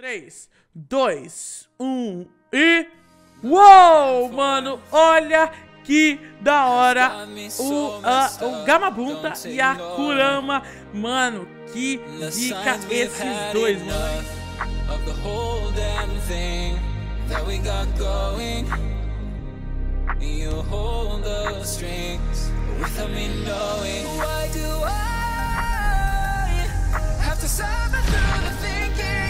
3, 2, 1 e. Uou, mano, olha que da hora tá o, a, o Gamabunta tá e a Kurama. Mano, que dica esses dois, mano. You hold the strings without me knowing Why do I have to suffer through the thinking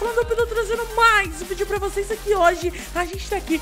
falando do Pedro trazendo mais um vídeo pra vocês aqui hoje. A gente tá aqui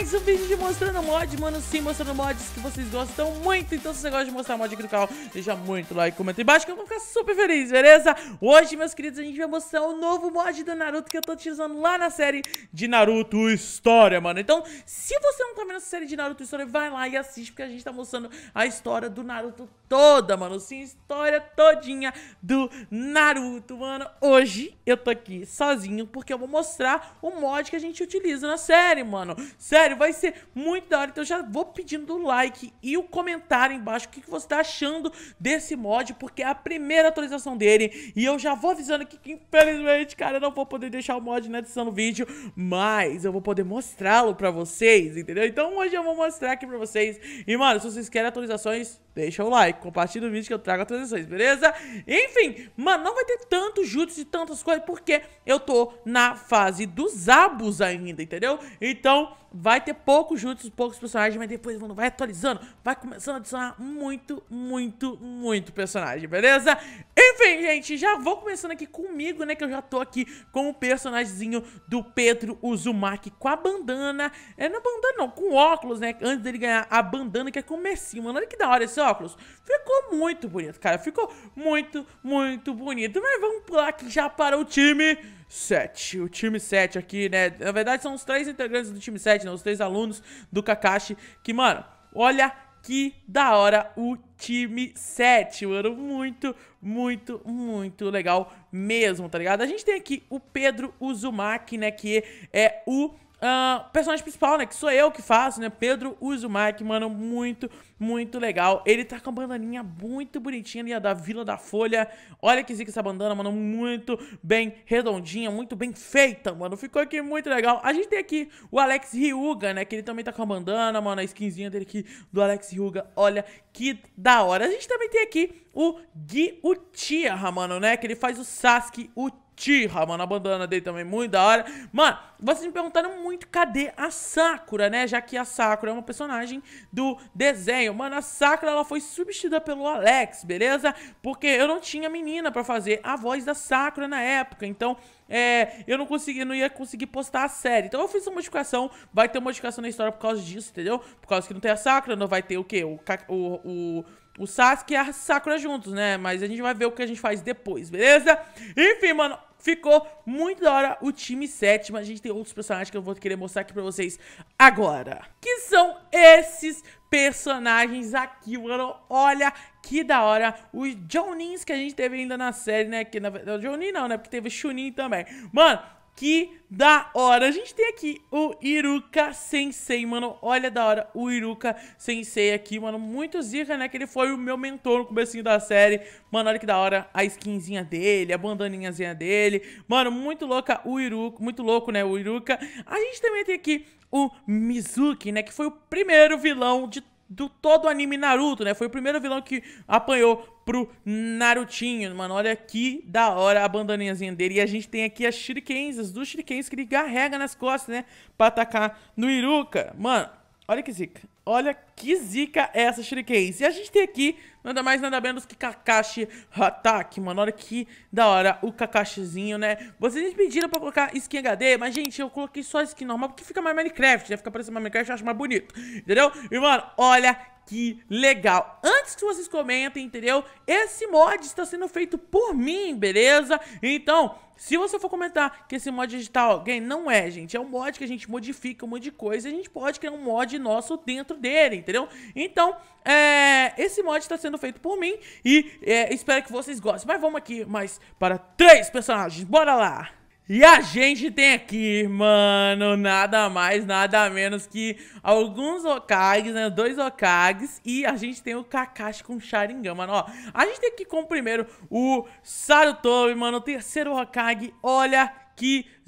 mais um vídeo de Mostrando Mod, mano, sim, mostrando mods que vocês gostam muito. Então, se você gosta de mostrar mod aqui no canal, deixa muito like, comenta embaixo que eu vou ficar super feliz, beleza? Hoje, meus queridos, a gente vai mostrar o novo mod do Naruto que eu tô utilizando lá na série de Naruto História, mano. Então, se você não tá vendo essa série de Naruto História, vai lá e assiste, porque a gente tá mostrando a história do Naruto toda, mano. Sim, história todinha do Naruto, mano. Hoje, eu tô aqui sozinho, porque eu vou mostrar o mod que a gente utiliza na série, mano. Sério? Sério, vai ser muito da hora. Então já vou pedindo o like e o comentário embaixo o que, que você tá achando desse mod, porque é a primeira atualização dele. E eu já vou avisando aqui que, infelizmente, cara, eu não vou poder deixar o mod na edição do vídeo, mas eu vou poder mostrá-lo pra vocês, entendeu? Então hoje eu vou mostrar aqui pra vocês. E, mano, se vocês querem atualizações deixa o like, compartilha o vídeo que eu trago atualizações, beleza? Enfim, mano, não vai ter tantos jutsu e tantas coisas porque eu tô na fase dos abos ainda, entendeu? Então, vai ter poucos jutsu, poucos personagens, mas depois, mano, vai atualizando, vai começando a adicionar muito, muito, muito personagem, beleza? Enfim, gente, já vou começando aqui comigo, né, que eu já tô aqui com o personagemzinho do Pedro Uzumaki com a bandana, é não é bandana não, com óculos, né, antes dele ganhar a bandana que é comercinho, mano, olha que da hora esse óculos. Ficou muito bonito, cara. Ficou muito, muito bonito. Mas vamos pular aqui já para o time 7. O time 7 aqui, né? Na verdade, são os três integrantes do time 7, né? Os três alunos do Kakashi. Que, mano, olha que da hora o time 7, mano. Muito, muito, muito legal mesmo, tá ligado? A gente tem aqui o Pedro Uzumaki, né? Que é o Uh, personagem principal, né? Que sou eu que faço, né? Pedro Mike, mano, muito, muito legal. Ele tá com a bandaninha muito bonitinha ali, a da Vila da Folha. Olha que zica essa bandana, mano, muito bem redondinha, muito bem feita, mano. Ficou aqui muito legal. A gente tem aqui o Alex Ryuga, né? Que ele também tá com a bandana, mano, a skinzinha dele aqui do Alex Ryuga. Olha que da hora. A gente também tem aqui o Gui Uchiha, mano, né? Que ele faz o Sasuke Uchiha Tira, mano, a bandana dele também muito da hora. Mano, vocês me perguntaram muito cadê a Sakura, né? Já que a Sakura é uma personagem do desenho. Mano, a Sakura, ela foi substituída pelo Alex, beleza? Porque eu não tinha menina pra fazer a voz da Sakura na época, então... É, eu não consegui, não ia conseguir postar a série. Então eu fiz uma modificação, vai ter uma modificação na história por causa disso, entendeu? Por causa que não tem a Sakura, não vai ter o quê? O, o, o o Sasuke e a Sakura juntos, né? Mas a gente vai ver o que a gente faz depois, beleza? Enfim, mano, Ficou muito da hora o time Mas A gente tem outros personagens que eu vou querer mostrar aqui pra vocês agora. Que são esses personagens aqui, mano. Olha que da hora. Os Jonins que a gente teve ainda na série, né? Que na verdade, Jonin não, né? Porque teve Chunin também. Mano, que da hora! A gente tem aqui o Iruka Sensei, mano. Olha da hora o Iruka Sensei aqui, mano. Muito zica, né? Que ele foi o meu mentor no comecinho da série. Mano, olha que da hora a skinzinha dele, a bandaninhazinha dele. Mano, muito louca o Iruka. Muito louco, né? O Iruka. A gente também tem aqui o Mizuki, né? Que foi o primeiro vilão de do todo o anime Naruto, né? Foi o primeiro vilão que apanhou pro Narutinho, mano. Olha que da hora a bandaninhazinha dele. E a gente tem aqui as shurikens, as duas shurikens que ele carrega nas costas, né? Pra atacar no Iruka. Mano, Olha que zica. Olha que zica é essa shuriken. E a gente tem aqui, nada mais nada menos que Kakashi Hatake, mano. Olha que da hora o Kakashizinho, né? Vocês pediram pra colocar skin HD, mas, gente, eu coloquei só skin normal porque fica mais Minecraft, já né? Fica parecendo mais Minecraft, eu acho mais bonito, entendeu? E, mano, olha que legal. Antes que vocês comentem, entendeu? Esse mod está sendo feito por mim, beleza? Então... Se você for comentar que esse mod digital game não é, gente, é um mod que a gente modifica um monte de coisa e a gente pode criar um mod nosso dentro dele, entendeu? Então, é, esse mod está sendo feito por mim e é, espero que vocês gostem. Mas vamos aqui mais para três personagens, bora lá! E a gente tem aqui, mano, nada mais, nada menos que alguns Okags, né? Dois Okags e a gente tem o Kakashi com Sharingan, mano. Ó, a gente tem aqui como primeiro o Sarutobi, mano, o terceiro Hokage. Olha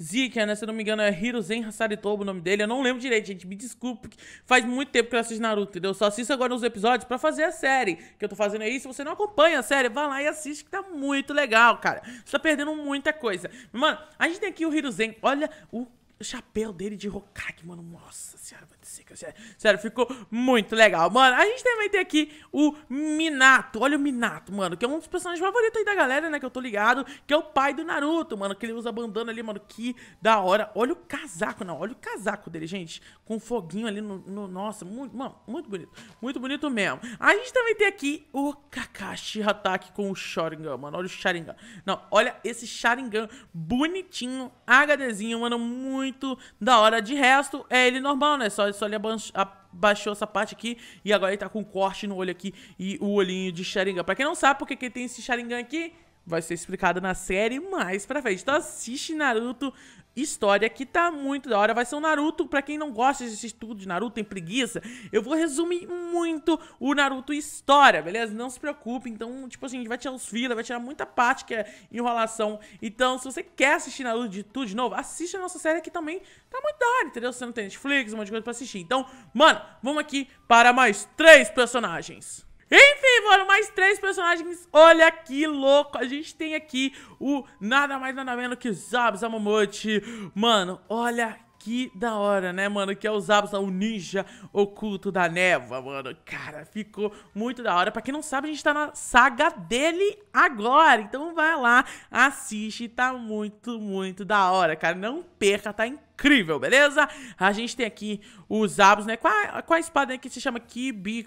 Zika, né? Se eu não me engano, é Hirozen Hasaritobo o nome dele. Eu não lembro direito, gente. Me desculpe. Faz muito tempo que eu assisto Naruto, entendeu? Só assisto agora os episódios pra fazer a série que eu tô fazendo aí. Se você não acompanha a série, vai lá e assiste que tá muito legal, cara. Você tá perdendo muita coisa. Mano, a gente tem aqui o Hirozen. Olha o o chapéu dele de Hokage, mano. Nossa senhora, Sério, ficou muito legal. Mano, a gente também tem aqui o Minato. Olha o Minato, mano, que é um dos personagens favoritos aí da galera, né, que eu tô ligado, que é o pai do Naruto, mano, que ele usa bandana ali, mano, que da hora. Olha o casaco, não, olha o casaco dele, gente, com foguinho ali no... no nossa, muito, mano, muito bonito. Muito bonito mesmo. A gente também tem aqui o Kakashi ataque com o Sharingan, mano, olha o Sharingan. Não, olha esse Sharingan bonitinho, HDzinho, mano, muito da hora. De resto, é ele normal, né, só só ele abaixou essa parte aqui e agora ele tá com um corte no olho aqui e o olhinho de Sharingan. Pra quem não sabe porque que tem esse Sharingan aqui, vai ser explicada na série mais pra frente. Então assiste Naruto História, que tá muito da hora. Vai ser um Naruto, pra quem não gosta desse estudo de Naruto, tem preguiça, eu vou resumir muito o Naruto História, beleza? Não se preocupe, então, tipo assim, a gente vai tirar os filhos, vai tirar muita parte que é enrolação. Então, se você quer assistir Naruto de tudo de novo, assiste a nossa série que também tá muito da hora, entendeu? Você não tem Netflix, um monte de coisa pra assistir. Então, mano, vamos aqui para mais três personagens. Enfim, mano, mais três personagens. Olha que louco. A gente tem aqui o nada mais nada menos que Zabuza Momote. Mano, olha que da hora, né, mano? Que é o Zabuza, o ninja oculto da neva mano. Cara, ficou muito da hora. Pra quem não sabe, a gente tá na saga dele agora. Então vai lá, assiste. Tá muito, muito da hora, cara. Não perca, tá incrível incrível, beleza? A gente tem aqui os abos, né? Qual, qual é a espada que se chama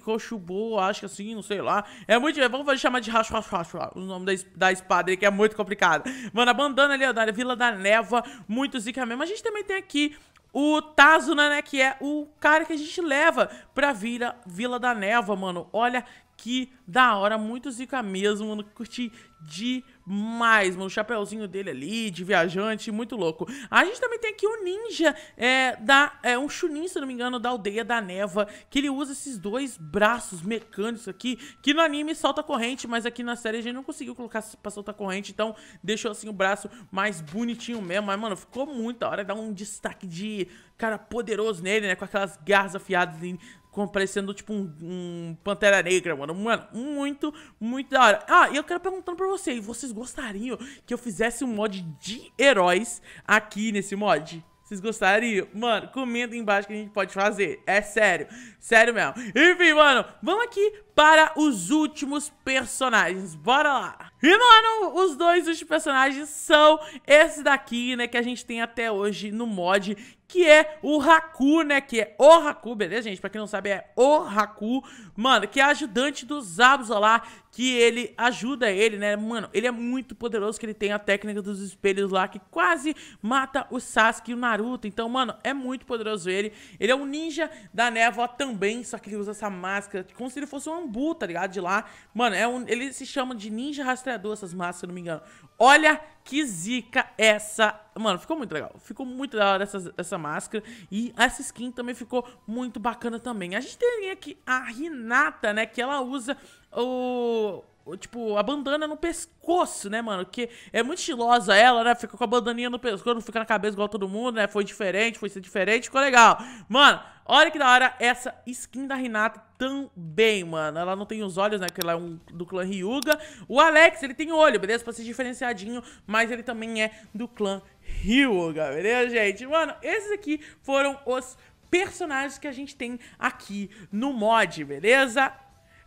Koshubo, acho que assim, não sei lá. É muito... Vamos chamar de Racho Racho Racho, o nome da, da espada que é muito complicado. Mano, a bandana ali, ó, da Vila da Neva, muito zica mesmo. A gente também tem aqui o Tazuna, né, né, que é o cara que a gente leva pra Vila, Vila da Neva, mano. Olha que da hora, muito zica mesmo, mano. Curti demais, mano. O chapéuzinho dele ali, de viajante, muito louco. A gente também tem aqui o um ninja, é, da, é, um chunin, se não me engano, da aldeia da neva, que ele usa esses dois braços mecânicos aqui, que no anime solta corrente, mas aqui na série a gente não conseguiu colocar pra soltar corrente, então deixou assim o braço mais bonitinho mesmo. Mas, mano, ficou muito da hora, dá um destaque de cara poderoso nele, né? Com aquelas garras afiadas em como parecendo tipo um, um, Pantera Negra, mano. Mano, muito, muito da hora. Ah, e eu quero perguntando pra vocês, vocês gostariam que eu fizesse um mod de heróis aqui nesse mod? Vocês gostariam? Mano, comenta aí embaixo que a gente pode fazer. É sério. Sério mesmo. Enfim, mano, vamos aqui para os últimos personagens. Bora lá. E, mano, os dois últimos personagens são esse daqui, né, que a gente tem até hoje no mod, que é o Haku, né? Que é o Haku, beleza, gente? Pra quem não sabe, é o Haku, mano, que é ajudante do Zabuza lá, que ele ajuda ele, né? Mano, ele é muito poderoso que ele tem a técnica dos espelhos lá que quase mata o Sasuke e o Naruto. Então, mano, é muito poderoso ele. Ele é um ninja da névoa também, só que ele usa essa máscara como se ele fosse um ambu, tá ligado? De lá. Mano, é um, ele se chama de ninja rastreador essas máscaras, se não me engano. Olha que zica essa. Mano, ficou muito legal. Ficou muito da hora essa, essa máscara. E essa skin também ficou muito bacana também. A gente tem aqui a Rinata né? Que ela usa o, o. Tipo, a bandana no pescoço, né, mano? Que é muito estilosa ela, né? Fica com a bandaninha no pescoço, não fica na cabeça igual todo mundo, né? Foi diferente, foi ser diferente, ficou legal. Mano, olha que da hora essa skin da Renata também, mano. Ela não tem os olhos, né? Porque ela é um do clã Ryuga. O Alex, ele tem olho, beleza? Pra ser diferenciadinho, mas ele também é do clã Ryuga, beleza, gente? Mano, esses aqui foram os personagens que a gente tem aqui no mod, beleza?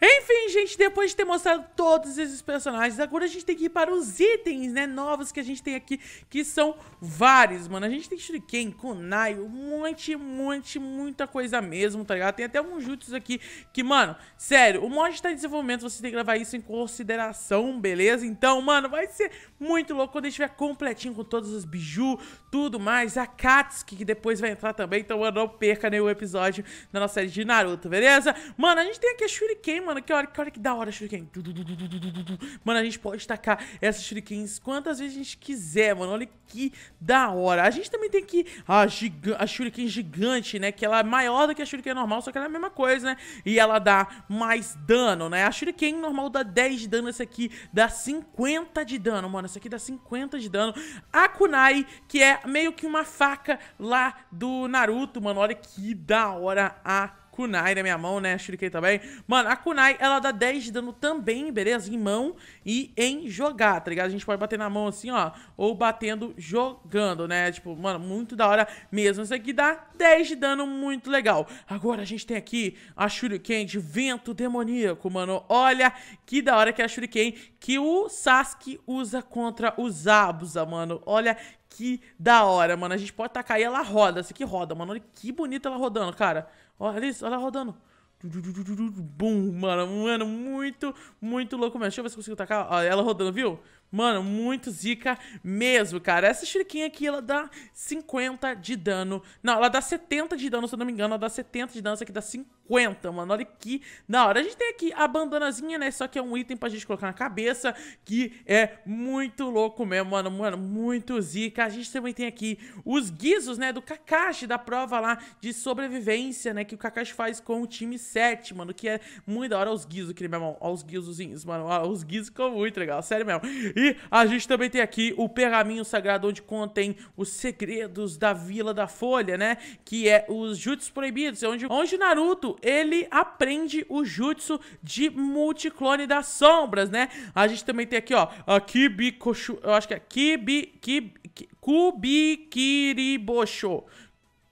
Enfim, gente, depois de ter mostrado todos esses personagens, agora a gente tem que ir para os itens, né, novos que a gente tem aqui, que são vários, mano. A gente tem Shuriken, Kunai, um monte, monte, muita coisa mesmo, tá ligado? Tem até alguns jutsus aqui que, mano, sério, o mod está em desenvolvimento, você tem que levar isso em consideração, beleza? Então, mano, vai ser muito louco quando estiver completinho com todos os biju, tudo mais, a Katsuki, que depois vai entrar também, então, mano, não perca nenhum episódio da nossa série de Naruto, beleza? Mano, a gente tem aqui a Shuriken, mano, que hora que, hora que da hora, Shuriken. Mano, a gente pode tacar essas Shurikens quantas vezes a gente quiser, mano. Olha que da hora. A gente também tem que a, giga, a Shuriken gigante, né? Que ela é maior do que a Shuriken normal, só que ela é a mesma coisa, né? E ela dá mais dano, né? A Shuriken normal dá 10 de dano, essa aqui dá 50 de dano, mano. Essa aqui dá 50 de dano. A Kunai, que é meio que uma faca lá do Naruto, mano. Olha que da hora a kunai na minha mão, né? Shuriken também. Mano, a kunai, ela dá 10 de dano também, beleza? Em mão e em jogar, tá ligado? A gente pode bater na mão assim, ó, ou batendo jogando, né? Tipo, mano, muito da hora mesmo. Isso aqui dá 10 de dano, muito legal. Agora a gente tem aqui a Shuriken de vento demoníaco, mano. Olha que da hora que é a Shuriken que o Sasuke usa contra o Zabuza, mano. Olha que da hora, mano. A gente pode tacar e ela roda. Essa aqui roda, mano. Olha que bonita ela rodando, cara. Olha ali, olha rodando. Bum, mano, mano, muito, muito louco mesmo. Deixa eu ver se eu consigo tacar. Ó, ela rodando, viu? Mano, muito zica mesmo, cara. Essa shuriken aqui, ela dá 50 de dano. Não, ela dá 70 de dano, se eu não me engano. Ela dá 70 de dano, essa aqui dá 50, mano. Olha que da hora. A gente tem aqui a bandanazinha, né? Só que é um item pra gente colocar na cabeça, que é muito louco mesmo, mano. Mano, muito zica. A gente também tem aqui os guizos, né? Do Kakashi, da prova lá de sobrevivência, né? Que o Kakashi faz com o time 7, mano. Que é muito da hora os guizos, meu irmão. Olha os guizozinhos, mano. Olha, os guizos ficou muito legal, sério mesmo. E a gente também tem aqui o pergaminho sagrado onde contém os segredos da Vila da Folha, né? Que é os jutsus proibidos, é onde, onde Naruto, ele aprende o jutsu de multiclone das sombras, né? A gente também tem aqui, ó, a Kibikoshu, eu acho que é Kibi, Kib, Kubikiribosho.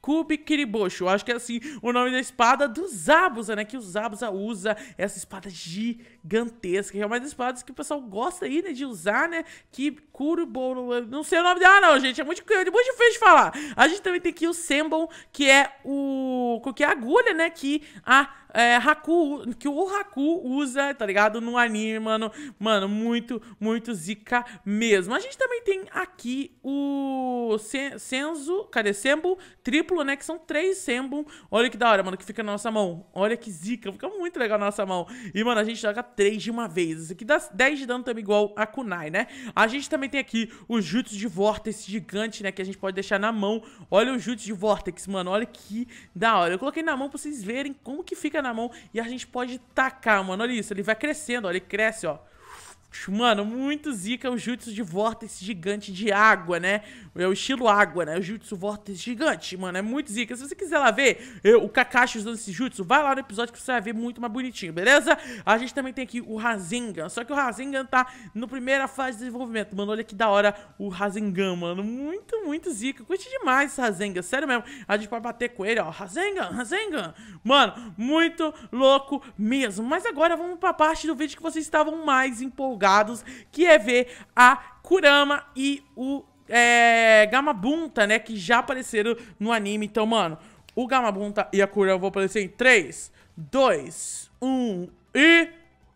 Kubi Kiribosho. Acho que é assim o nome da espada do Zabuza, né? Que o Zabuza usa essa espada gigantesca. Que é uma das espadas que o pessoal gosta aí, né? De usar, né? Que Kuriboro... Não sei o nome dela não, gente. É muito, é muito difícil de falar. A gente também tem aqui o Sembon, que é o... Que é a agulha, né? Que a é, Haku, que o Haku usa, tá ligado? No anime, mano. Mano, muito, muito zica mesmo. A gente também tem aqui o Senzo, cadê? Sembo triplo, né? Que são três Sembo. Olha que da hora, mano, que fica na nossa mão. Olha que zica, fica muito legal na nossa mão. E, mano, a gente joga três de uma vez. Isso aqui dá 10 de dano também igual a Kunai, né? A gente também tem aqui o Jutsu de Vortex gigante, né? Que a gente pode deixar na mão. Olha o Jutsu de Vortex, mano. Olha que da hora. Eu coloquei na mão pra vocês verem como que fica na mão e a gente pode tacar, mano. Olha isso, ele vai crescendo, ó. Ele cresce, ó. Mano, muito zica é o jutsu de vórtice gigante de água, né? É o estilo água, né? O jutsu vórtice gigante, mano. É muito zica. Se você quiser lá ver eu, o Kakashi usando esse jutsu, vai lá no episódio que você vai ver muito mais bonitinho, beleza? A gente também tem aqui o Rasengan. Só que o Rasengan tá na primeira fase de desenvolvimento. Mano, olha que da hora o Rasengan, mano. Muito, muito zica. Curti demais esse Rasengan. Sério mesmo. A gente pode bater com ele, ó. Rasengan, Rasengan. Mano, muito louco mesmo. Mas agora vamos pra parte do vídeo que vocês estavam mais empolgados divulgados, que é ver a Kurama e o é, Gamabunta, né? Que já apareceram no anime. Então, mano, o Gamabunta e a Kurama vão aparecer em 3, 2, 1 e...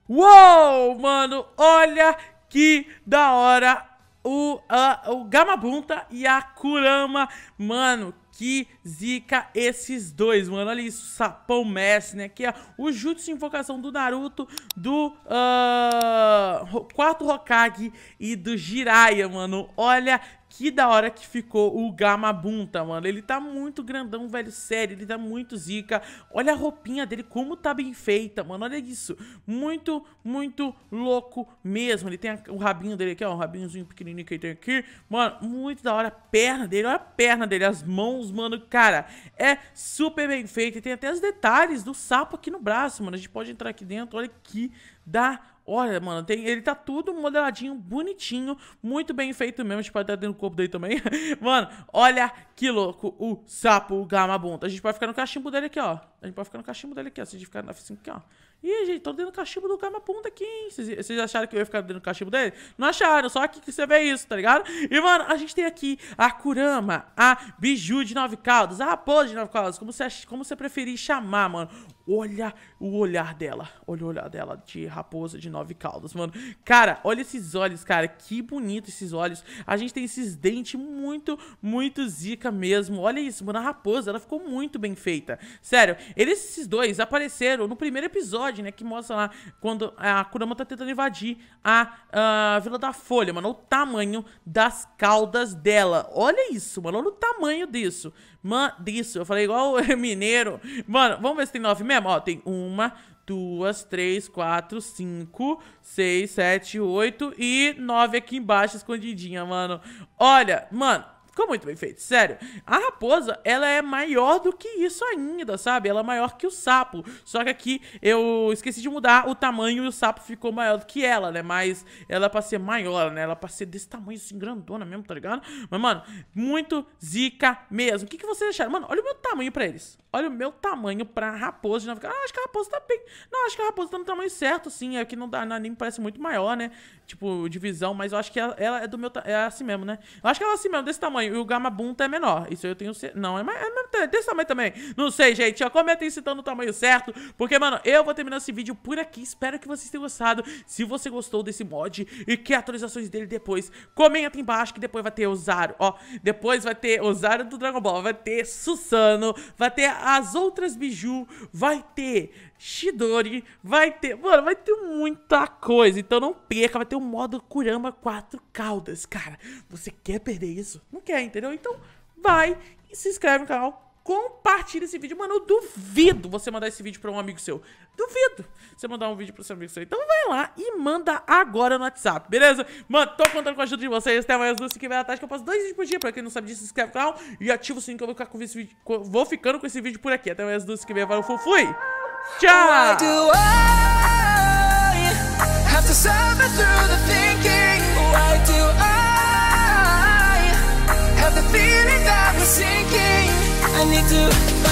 Uou, mano, olha que da hora o, a, o Gamabunta e a Kurama, mano, que zica esses dois, mano. Olha isso, sapão Messi, né? Aqui, é o Jutsu de Invocação do Naruto, do uh, quarto Hokage e do Jiraiya, mano. Olha que da hora que ficou o Gamabunta, mano. Ele tá muito grandão, velho, sério. Ele tá muito zica. Olha a roupinha dele, como tá bem feita, mano. Olha isso. Muito, muito louco mesmo. Ele tem o rabinho dele aqui, ó. O rabinhozinho pequenininho que ele tem aqui. Mano, muito da hora a perna dele. Olha a perna dele, as mãos, mano. Cara, é super bem feito. E tem até os detalhes do sapo aqui no braço, mano. A gente pode entrar aqui dentro. Olha que da Olha, mano, tem, ele tá tudo modeladinho, bonitinho, muito bem feito mesmo. A gente pode estar dentro do corpo dele também. mano, olha que louco o sapo gamabunta. A gente pode ficar no cachimbo dele aqui, ó. A gente pode ficar no cachimbo dele aqui, ó. Se a gente ficar na F5 aqui, ó. Ih, gente, tô dentro do cachimbo do Ponta aqui, hein? Vocês acharam que eu ia ficar dentro do cachimbo dele? Não acharam, só aqui que você vê isso, tá ligado? E, mano, a gente tem aqui a Kurama, a Biju de Nove Caldas, a Raposa de Nove Caldas, como você, como você preferir chamar, mano. Olha o olhar dela. Olha o olhar dela de raposa de nove Caldas, mano. Cara, olha esses olhos, cara. Que bonito esses olhos. A gente tem esses dentes muito, muito zica mesmo. Olha isso, mano. A raposa, ela ficou muito bem feita. Sério, eles, esses dois apareceram no primeiro episódio episódio, né? Que mostra lá quando a Kurama tá tentando invadir a, a Vila da Folha, mano. O tamanho das caudas dela. Olha isso, mano. Olha o tamanho disso. Mano, disso. Eu falei igual mineiro. Mano, vamos ver se tem nove mesmo. Ó, tem uma, duas, três, quatro, cinco, seis, sete, oito e nove aqui embaixo, escondidinha, mano. Olha, mano, Ficou muito bem feito, sério. A raposa, ela é maior do que isso ainda, sabe? Ela é maior que o sapo. Só que aqui eu esqueci de mudar o tamanho e o sapo ficou maior do que ela, né? Mas ela é pra ser maior, né? Ela é pra ser desse tamanho assim, grandona mesmo, tá ligado? Mas, mano, muito zica mesmo. O que, que vocês acharam? Mano, olha o meu tamanho pra eles. Olha o meu tamanho pra raposa de navegar. Ah, acho que a raposa tá bem. Não, acho que a raposa tá no tamanho certo, sim é que não dá, no anime parece muito maior, né? tipo, de visão, mas eu acho que ela, ela é do meu. É assim mesmo, né? Eu acho que ela é assim mesmo, desse tamanho. E o Gamabunta é tá menor. Isso eu tenho. Não, é, é, é desse tamanho também. Não sei, gente. Já comentem se tá no tamanho certo. Porque, mano, eu vou terminar esse vídeo por aqui. Espero que vocês tenham gostado. Se você gostou desse mod e quer atualizações dele depois, comenta embaixo que depois vai ter o Zaro. Ó, depois vai ter o Zaro do Dragon Ball. Vai ter Susano. Vai ter as outras Biju. Vai ter. Shidori, vai ter, mano, vai ter muita coisa, então não perca, vai ter um modo Kurama 4 caudas, cara. Você quer perder isso? Não quer, entendeu? Então vai e se inscreve no canal, compartilha esse vídeo. Mano, eu duvido você mandar esse vídeo pra um amigo seu. Duvido você mandar um vídeo pro seu amigo seu. Então vai lá e manda agora no WhatsApp, beleza? Mano, tô contando com a ajuda de vocês. Até amanhã às duas, que vai tarde, que eu passo dois vídeos por dia. Pra quem não sabe disso, se inscreve no canal e ativa o sininho que eu vou ficar com esse vídeo. Vou ficando com esse vídeo por aqui. Até amanhã às duas, que vem. o fui! Ja! Why do I have to suffer through the thinking? Why do I have the feeling that I'm sinking? I need to.